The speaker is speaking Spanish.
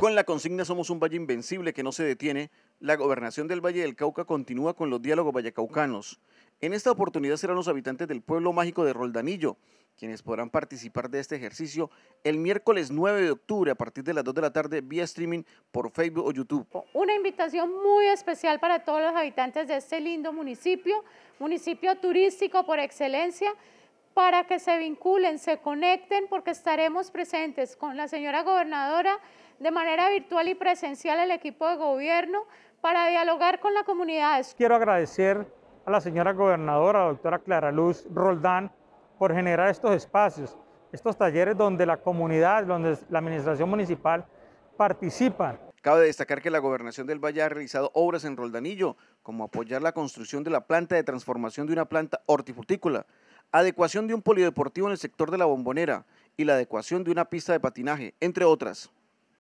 Con la consigna Somos un Valle Invencible que no se detiene, la gobernación del Valle del Cauca continúa con los diálogos vallecaucanos. En esta oportunidad serán los habitantes del pueblo mágico de Roldanillo quienes podrán participar de este ejercicio el miércoles 9 de octubre a partir de las 2 de la tarde vía streaming por Facebook o YouTube. Una invitación muy especial para todos los habitantes de este lindo municipio, municipio turístico por excelencia, para que se vinculen, se conecten, porque estaremos presentes con la señora gobernadora de manera virtual y presencial el equipo de gobierno para dialogar con la comunidad. Quiero agradecer a la señora gobernadora, doctora Clara Luz Roldán, por generar estos espacios, estos talleres donde la comunidad, donde la administración municipal participa. Cabe destacar que la Gobernación del Valle ha realizado obras en Roldanillo, como apoyar la construcción de la planta de transformación de una planta hortifrutícola, adecuación de un polideportivo en el sector de la bombonera y la adecuación de una pista de patinaje, entre otras.